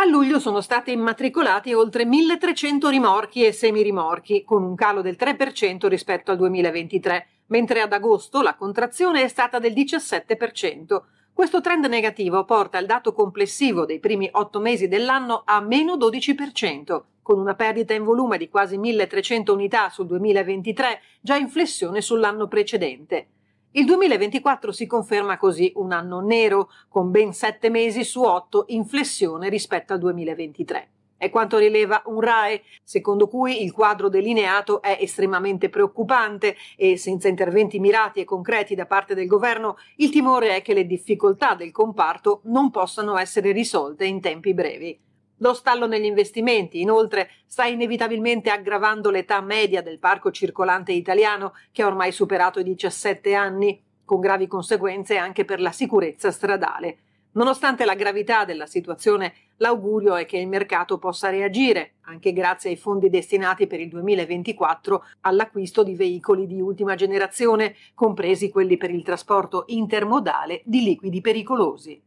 A luglio sono state immatricolate oltre 1.300 rimorchi e semirimorchi, con un calo del 3% rispetto al 2023, mentre ad agosto la contrazione è stata del 17%. Questo trend negativo porta il dato complessivo dei primi otto mesi dell'anno a meno 12%, con una perdita in volume di quasi 1.300 unità sul 2023, già in flessione sull'anno precedente. Il 2024 si conferma così un anno nero, con ben sette mesi su otto in flessione rispetto al 2023. È quanto rileva un RAE, secondo cui il quadro delineato è estremamente preoccupante e senza interventi mirati e concreti da parte del governo il timore è che le difficoltà del comparto non possano essere risolte in tempi brevi lo stallo negli investimenti, inoltre, sta inevitabilmente aggravando l'età media del parco circolante italiano, che ha ormai superato i 17 anni, con gravi conseguenze anche per la sicurezza stradale. Nonostante la gravità della situazione, l'augurio è che il mercato possa reagire, anche grazie ai fondi destinati per il 2024 all'acquisto di veicoli di ultima generazione, compresi quelli per il trasporto intermodale di liquidi pericolosi.